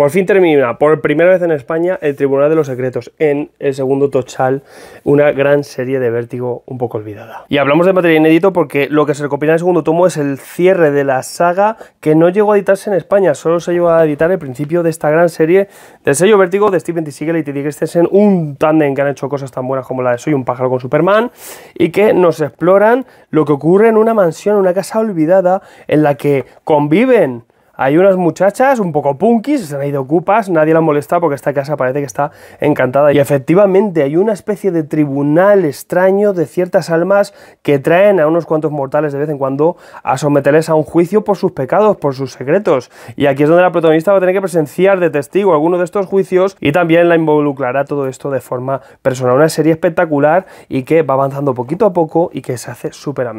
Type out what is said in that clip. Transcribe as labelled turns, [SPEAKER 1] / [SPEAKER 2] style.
[SPEAKER 1] Por fin termina, por primera vez en España, el Tribunal de los Secretos en el segundo Tochal, una gran serie de vértigo un poco olvidada. Y hablamos de materia inédito porque lo que se recopila en el segundo tomo es el cierre de la saga que no llegó a editarse en España, solo se llegó a editar el principio de esta gran serie del sello vértigo de Steven T. Siegel y teddy Christensen, un tándem que han hecho cosas tan buenas como la de Soy un pájaro con Superman y que nos exploran lo que ocurre en una mansión, una casa olvidada en la que conviven hay unas muchachas un poco punkis, se han ido ocupas, nadie la molesta porque esta casa parece que está encantada. Y efectivamente hay una especie de tribunal extraño de ciertas almas que traen a unos cuantos mortales de vez en cuando a someterles a un juicio por sus pecados, por sus secretos. Y aquí es donde la protagonista va a tener que presenciar de testigo alguno de estos juicios y también la involucrará todo esto de forma personal. Una serie espectacular y que va avanzando poquito a poco y que se hace súper